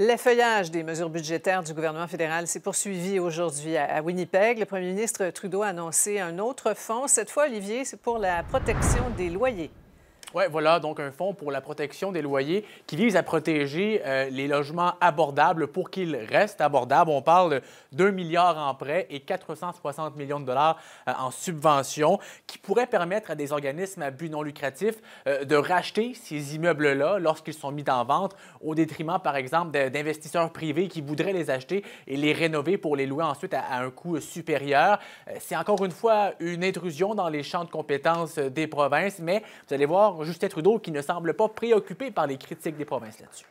L'effeuillage des mesures budgétaires du gouvernement fédéral s'est poursuivi aujourd'hui à Winnipeg. Le premier ministre Trudeau a annoncé un autre fonds. Cette fois, Olivier, pour la protection des loyers. Oui, voilà, donc un fonds pour la protection des loyers qui vise à protéger euh, les logements abordables pour qu'ils restent abordables. On parle de d'un milliards en prêts et 460 millions de dollars euh, en subventions qui pourraient permettre à des organismes à but non lucratif euh, de racheter ces immeubles-là lorsqu'ils sont mis en vente au détriment, par exemple, d'investisseurs privés qui voudraient les acheter et les rénover pour les louer ensuite à, à un coût supérieur. C'est encore une fois une intrusion dans les champs de compétences des provinces, mais vous allez voir, Justin Trudeau qui ne semble pas préoccupé par les critiques des provinces là-dessus.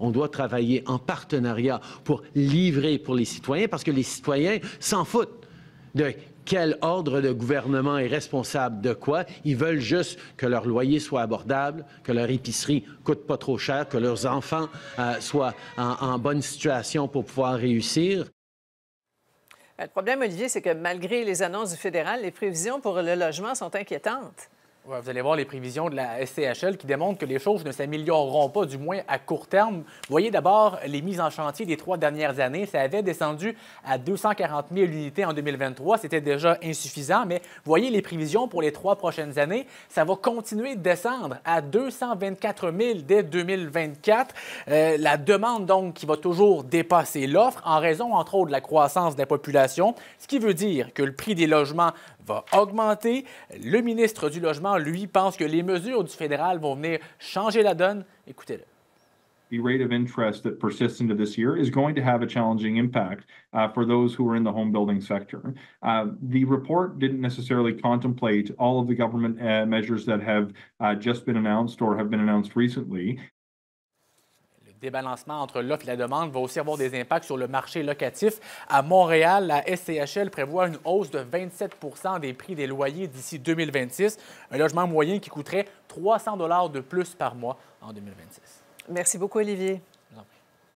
On doit travailler en partenariat pour livrer pour les citoyens parce que les citoyens s'en foutent de quel ordre de gouvernement est responsable de quoi. Ils veulent juste que leur loyer soit abordable, que leur épicerie coûte pas trop cher, que leurs enfants euh, soient en bonne situation pour pouvoir réussir. Euh, le problème, Olivier, c'est que malgré les annonces du fédéral, les prévisions pour le logement sont inquiétantes vous allez voir les prévisions de la SCHL qui démontrent que les choses ne s'amélioreront pas, du moins à court terme. Voyez d'abord les mises en chantier des trois dernières années. Ça avait descendu à 240 000 unités en 2023. C'était déjà insuffisant, mais voyez les prévisions pour les trois prochaines années. Ça va continuer de descendre à 224 000 dès 2024. Euh, la demande, donc, qui va toujours dépasser l'offre en raison, entre autres, de la croissance des la population, ce qui veut dire que le prix des logements va augmenter. Le ministre du Logement, lui, pense que les mesures du fédéral vont venir changer la donne. Écoutez-le. the rate of interest that persists into this year is going to have a challenging impact uh, for those who are in the home building sector. Uh, the report didn't necessarily contemplate all of the government uh, measures that have uh, just been announced or have been announced recently débalancement entre l'offre et la demande va aussi avoir des impacts sur le marché locatif. À Montréal, la SCHL prévoit une hausse de 27 des prix des loyers d'ici 2026, un logement moyen qui coûterait 300 de plus par mois en 2026. Merci beaucoup, Olivier.